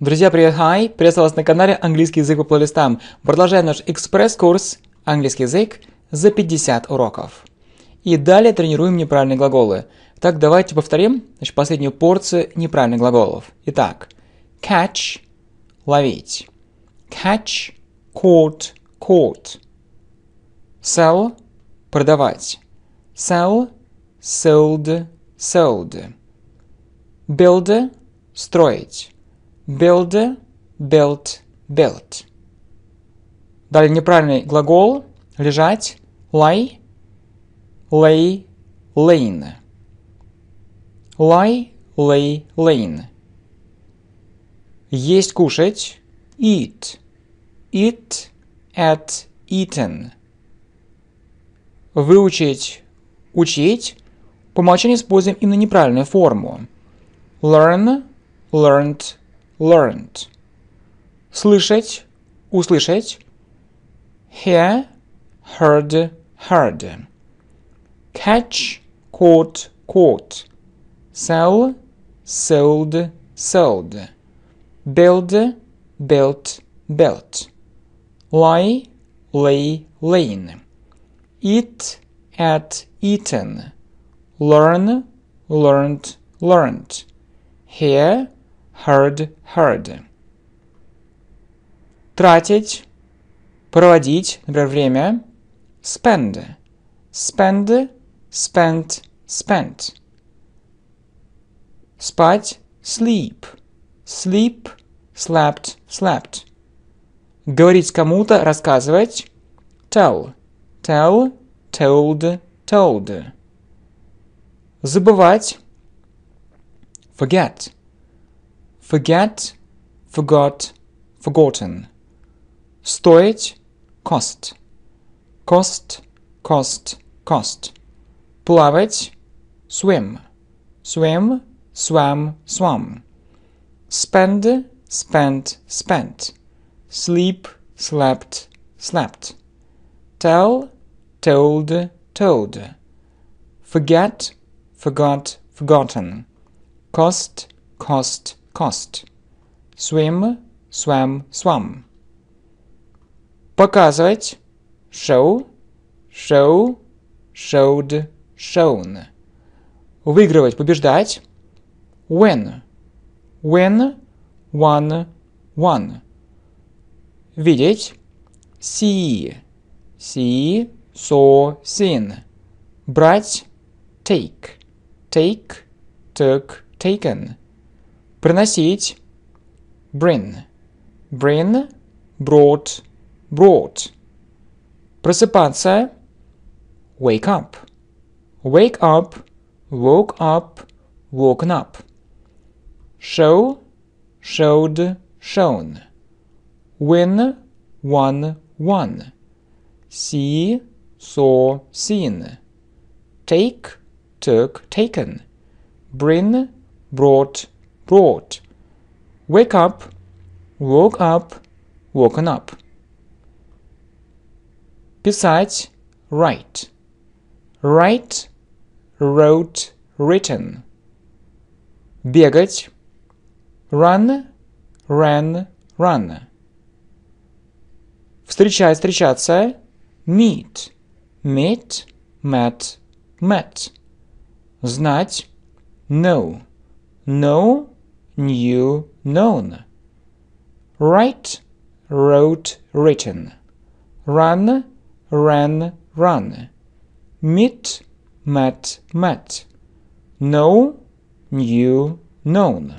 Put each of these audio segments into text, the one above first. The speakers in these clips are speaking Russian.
Друзья, привет, хай! Приветствую вас на канале «Английский язык по плейлистам». Продолжаем наш экспресс-курс «Английский язык за 50 уроков». И далее тренируем неправильные глаголы. Так, давайте повторим значит, последнюю порцию неправильных глаголов. Итак, catch – ловить. Catch, caught, caught. Sell – продавать. Sell, sold, sold. Build – строить builder, built, built. Далее неправильный глагол лежать, lie, lay, lane. Lie, lay, lane. Есть кушать, eat, eat, at, eaten. Выучить, учить. По умолчанию используем именно неправильную форму. Learn, learned, learned. Слышать, услышать. Hear, heard, heard. Catch, caught, caught. Sell, sold, sold. Build, built, built. Lie, lay, lane. Eat, at, eaten. Learn, learned, learned. Hear, heard, heard. Тратить, проводить, например, время. Spend, spend, spent, spent. Спать, sleep, sleep, slept, slept. Говорить кому-то, рассказывать. Tell, tell, told, told. Забывать. Forget. forget, forgot, forgotten. Storage, cost. Cost, cost, cost. Плавать, swim. Swim, swam, swam. Spend, spent, spent. Sleep, slept, slept. Tell, told, told. Forget, forgot, forgotten. Cost, cost, cost. Swim, swam, swam. Показывать. Show, show, showed, shown. Выигрывать, побеждать. win, win, won, won. Видеть. See. See, saw, seen. Брать. Take. Take, took, taken. приносить bring. Bring, brought, brought. Просыпаться wake up. Wake up, woke up, woken up. Show, showed, shown. Win, won, won. See, saw, seen. Take, took, taken. Bring, brought, brought. Wake up, woke up, woken up. Besides, write. Write, wrote, written. Бегать, run, ran, run. Встречать, встречаться, meet. Meet, met, met. Знать, know. Know, new known. Write, wrote, written. Run, ran, run. Meet, met, met. Know, new, known.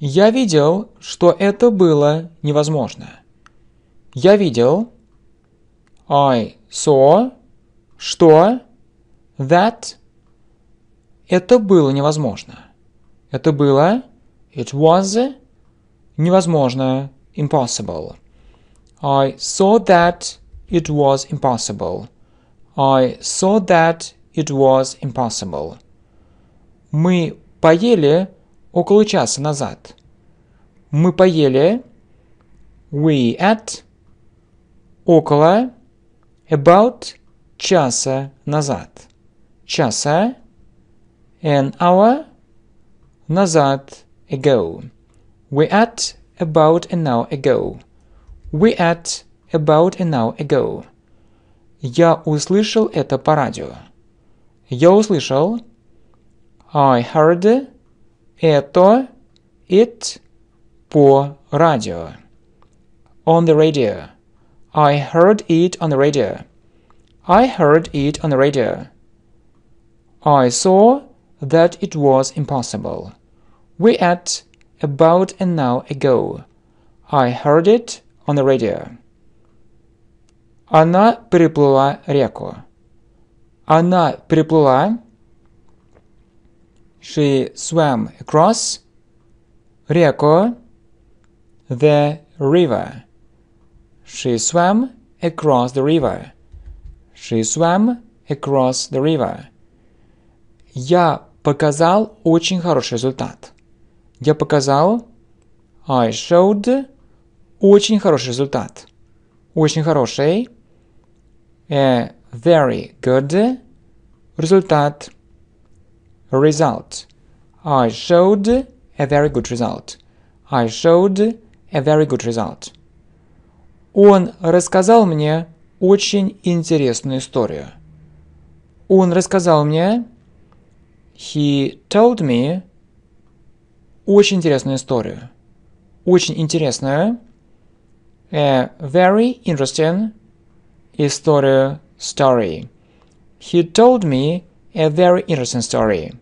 Я видел, что это было невозможно. Я видел. I saw. Что? That. Это было невозможно. Это было It was невозможно impossible. I saw that it was impossible. I saw that it was impossible. Мы поели около часа назад. Мы поели we at около about часа назад. Часа an hour назад ago. We at about an hour ago. We at about an hour ago. Я услышал это по радио. Я услышал. I heard это it по радио. On the radio. I heard it on the radio. I heard it on the radio. I saw that it was impossible. We at about an hour ago. I heard it on the radio. Она переплыла реку. Она переплыла. She swam across. Реку. The river. She swam across the river. She swam across the river. Я показал очень хороший результат. Я показал I showed очень хороший результат. Очень хороший. A very good результат. Result. I showed a very good result. I showed a very good result. Он рассказал мне очень интересную историю. Он рассказал мне He told me очень интересную историю. Очень интересную. A э, very interesting историю story. He told me a very interesting story.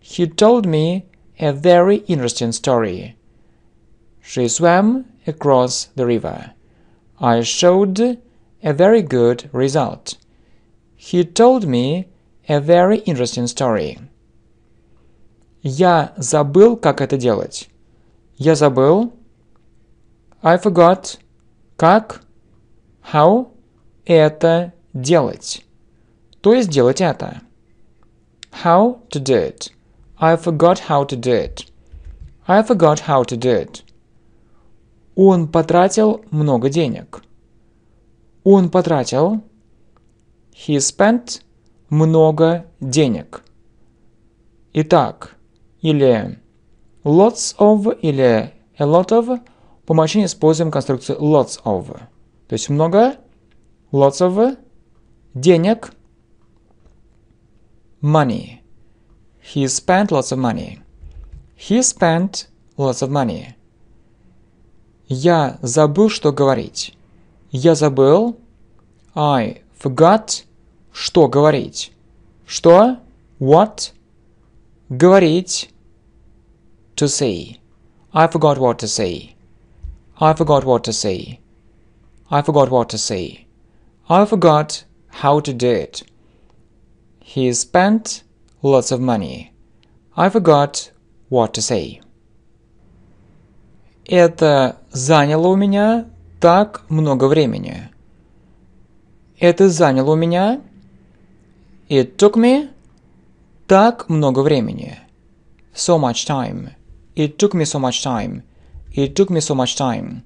He told me a very interesting story. She swam across the river. I showed a very good result. He told me a very interesting story. Я забыл, как это делать. Я забыл. I forgot. Как? How? Это делать. То есть делать это. How to do it. I forgot how to do it. I forgot how to do it. Он потратил много денег. Он потратил. He spent много денег. Итак, или lots of или a lot of, по мощине используем конструкцию lots of. То есть много, lots of, денег, money. He spent lots of money. He spent lots of money. Я забыл, что говорить. Я забыл. I forgot, что говорить. Что? What? Говорить. To see, I forgot what to say. I forgot what to say. I forgot what to say. I forgot how to do it. He spent lots of money. I forgot what to say. Это заняло у меня так много времени. Это заняло у меня. It took me так много времени. So much time. It took me so much time. It took me so much time.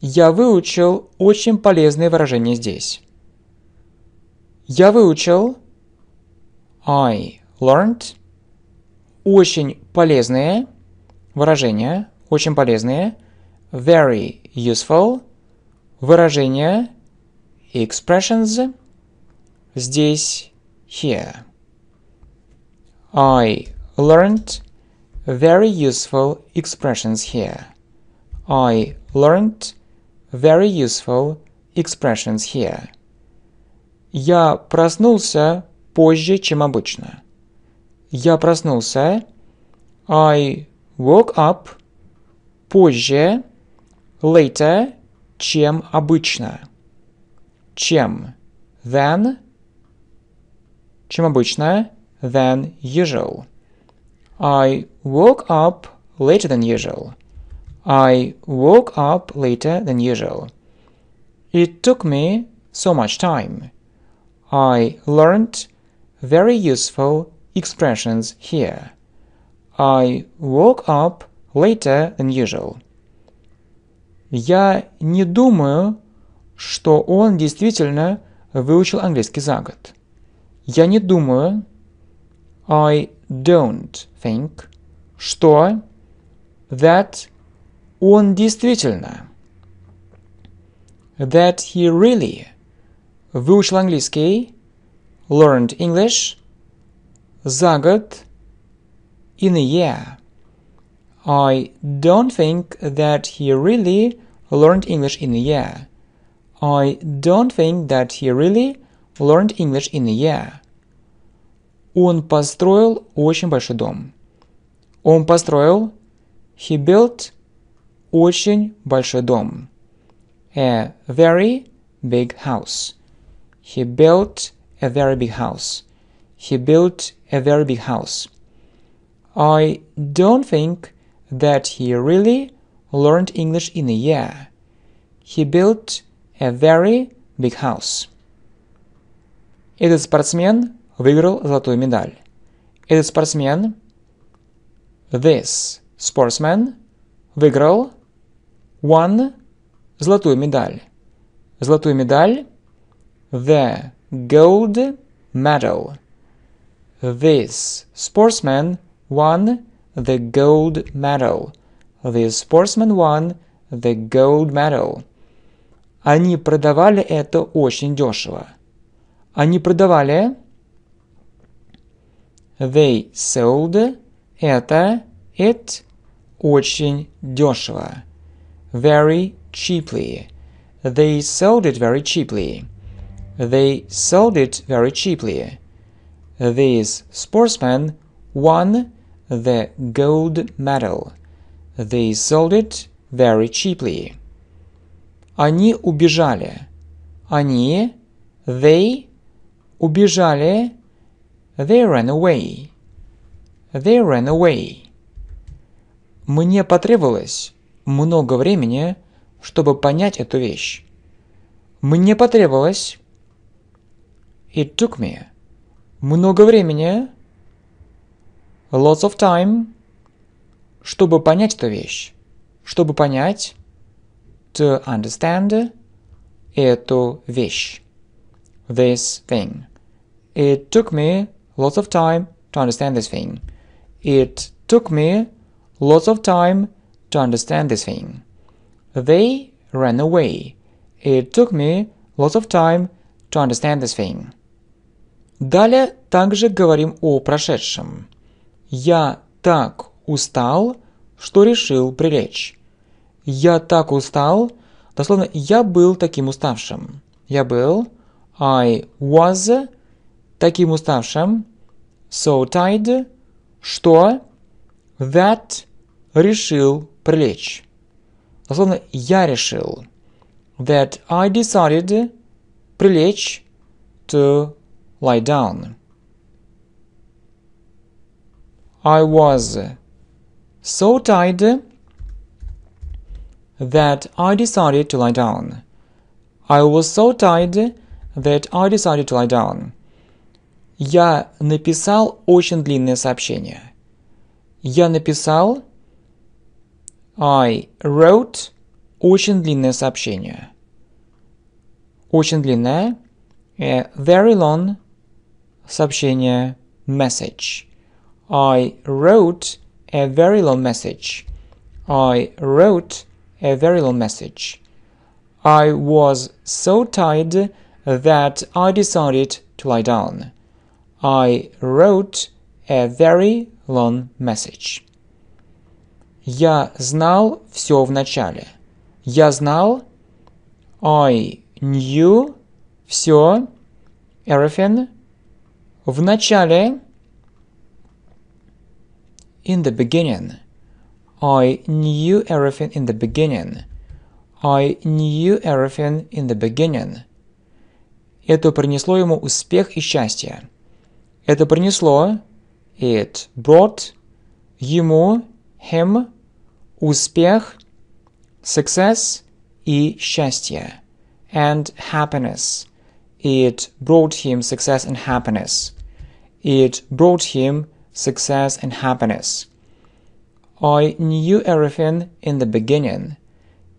Я выучил очень полезные выражения здесь. Я выучил I learned очень полезные выражения, очень полезные, very useful выражения, expressions здесь here. I learned very useful expressions here. I learned very useful expressions here. Я проснулся позже, чем обычно. Я проснулся. I woke up позже, later, чем обычно. Чем. then. Чем обычно. Than usual. I woke up later than usual. I woke up later than usual. It took me so much time. I learned very useful expressions here. I woke up later than usual. Я не думаю, что он действительно выучил английский за год. Я не думаю. I don't think, что, that он действительно, that he really выучил английский, learned English за год, in a year. I don't think that he really learned English in a year. I don't think that he really learned English in a year. Он построил очень большой дом. Он построил He built очень большой дом. A very big house. He built a very big house. He built a very big house. I don't think that he really learned English in a year. He built a very big house. Этот спортсмен выиграл золотую медаль. Этот спортсмен, this sportsman, выиграл, one золотую медаль. Золотую медаль, the gold medal. This sportsman won the gold medal. This sportsman won the gold medal. Они продавали это очень дешево. Они продавали They sold это it очень дешево. Very cheaply. They sold it very cheaply. They sold it very cheaply. This sportsman won the gold medal. They sold it very cheaply. Они убежали. Они, they, убежали, They ran away. They ran away. Мне потребовалось много времени, чтобы понять эту вещь. Мне потребовалось It took me много времени Lots of time чтобы понять эту вещь. Чтобы понять to understand эту вещь. This thing. It took me lots of time to understand this thing. It took me lots of time to understand this thing. They ran away. It took me lots of time to understand this thing. Далее также говорим о прошедшем. Я так устал, что решил прилечь. Я так устал, дословно, я был таким уставшим. Я был, I was таким уставшим, so tired, что that решил прилечь. Дословно, я решил. That I decided прилечь to lie down. I was so tired that I decided to lie down. I was so tired that I decided to lie down. Я написал очень длинное сообщение. Я написал I wrote очень длинное сообщение. Очень длинное. A very long сообщение message. I wrote a very long message. I wrote a very long message. I was so tired that I decided to lie down. I wrote a very long message. Я знал все в начале. Я знал I knew все everything в начале in the beginning. I knew everything in the beginning. I knew everything in the beginning. Это принесло ему успех и счастье. Это принесло it brought ему him успех, success и счастье and happiness. It brought him success and happiness. It brought him success and happiness. I knew everything in the beginning.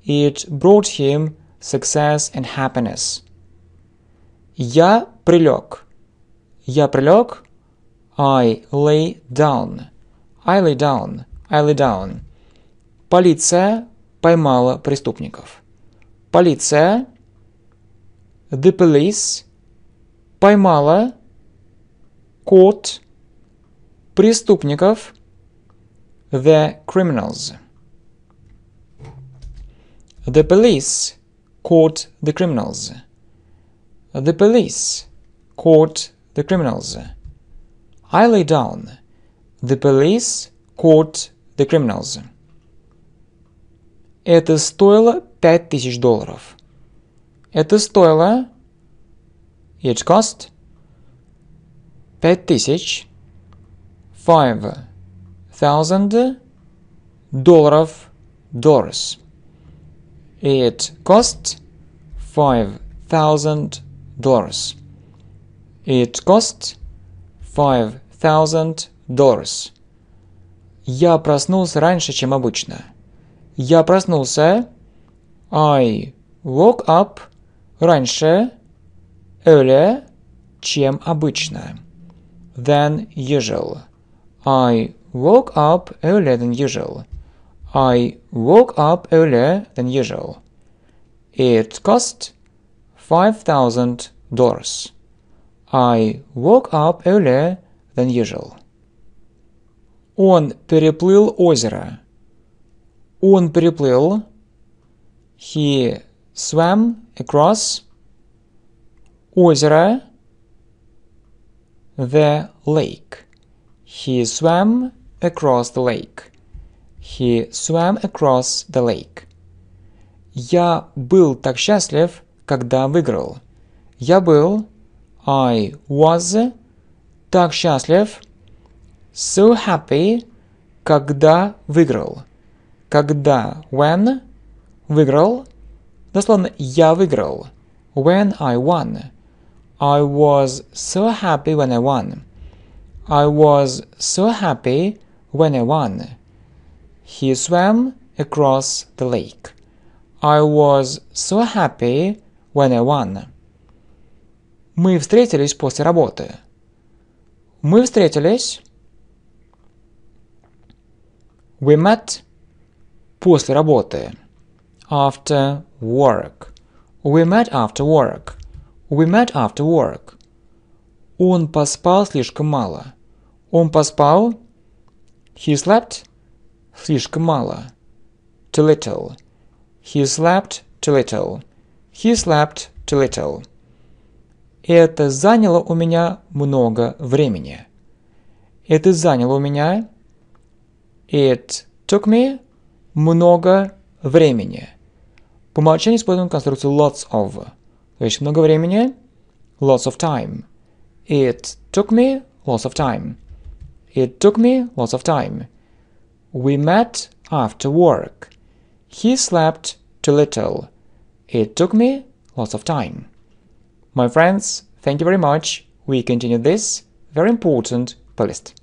It brought him success and happiness. Я прилег. Я прилег. I lay down. I lay down. I lay down. Полиция поймала преступников. Полиция. The police. Поймала. Caught. Преступников. The criminals. The police caught the criminals. The police caught the criminals. I lay down. The police caught the criminals. Это стоило тысяч долларов. Это стоило... It cost 5000 5000 долларов dollars. It cost 5000 dollars. It costs five thousand dollars. Я проснулся раньше, чем обычно. Я проснулся. I woke up раньше, earlier, чем обычно. Than usual. I woke up earlier than usual. I woke up earlier than usual. It cost five thousand dollars. I woke up earlier than usual. Он переплыл озеро. Он переплыл. He swam across озеро. The lake. He swam across the lake. He swam across the lake. Я был так счастлив, когда выиграл. Я был I was так счастлив, so happy, когда выиграл. Когда, when, выиграл. Дословно, я выиграл. When I won. I was so happy when I won. I was so happy when I won. He swam across the lake. I was so happy when I won. Мы встретились после работы. Мы встретились. We met после работы. After work. We met after work. We met after work. Он поспал слишком мало. Он поспал. He slept слишком мало. Too little. He slept too little. He slept too little. И это заняло у меня много времени. Это заняло у меня... It took me много времени. По умолчанию используем конструкцию lots of. То есть много времени. Lots of time. It took me lots of time. It took me lots of time. We met after work. He slept too little. It took me lots of time. My friends, thank you very much. We continue this very important playlist.